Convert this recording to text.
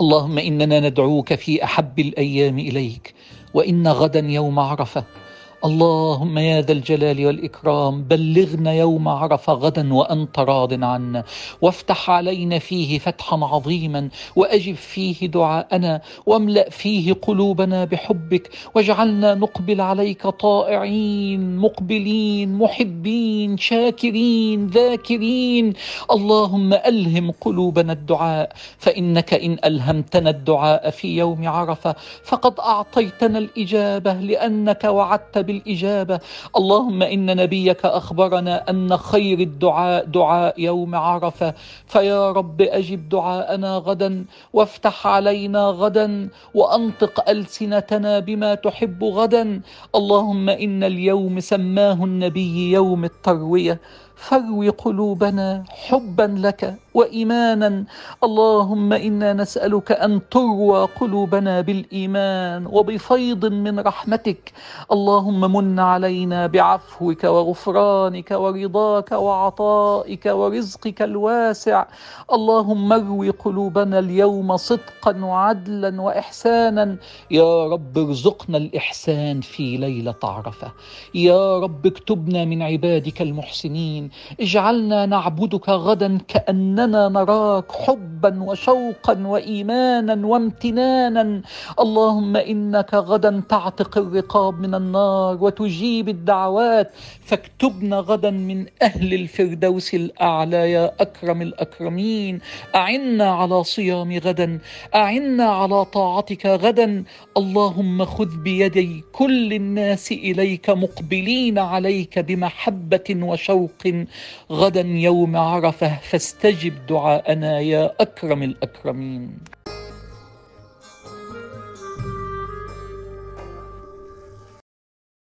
اللهم اننا ندعوك في احب الايام اليك وان غدا يوم عرفه اللهم يا ذا الجلال والإكرام بلغنا يوم عرف غدا وأنت راض عنا وافتح علينا فيه فتحا عظيما وأجب فيه دعاءنا واملأ فيه قلوبنا بحبك واجعلنا نقبل عليك طائعين مقبلين محبين شاكرين ذاكرين اللهم ألهم قلوبنا الدعاء فإنك إن ألهمتنا الدعاء في يوم عرفة فقد أعطيتنا الإجابة لأنك وعدت بالاجابه اللهم ان نبيك اخبرنا ان خير الدعاء دعاء يوم عرفه فيا رب اجب دعاءنا غدا وافتح علينا غدا وانطق السنتنا بما تحب غدا اللهم ان اليوم سماه النبي يوم الترويه فروي قلوبنا حبا لك وايمانا اللهم انا نسالك ان تروى قلوبنا بالايمان وبفيض من رحمتك اللهم من علينا بعفوك وغفرانك ورضاك وعطائك ورزقك الواسع اللهم اروي قلوبنا اليوم صدقا وعدلا واحسانا يا رب ارزقنا الاحسان في ليله عرفه يا رب اكتبنا من عبادك المحسنين اجعلنا نعبدك غدا كاننا أننا نراك حبا وشوقا وايمانا وامتنانا اللهم انك غدا تعتق الرقاب من النار وتجيب الدعوات فاكتبنا غدا من اهل الفردوس الاعلى يا اكرم الاكرمين اعنا على صيام غدا اعنا على طاعتك غدا اللهم خذ بيدي كل الناس اليك مقبلين عليك بمحبه وشوق غدا يوم عرفه فاستجب دعاءنا يا أكرم الأكرمين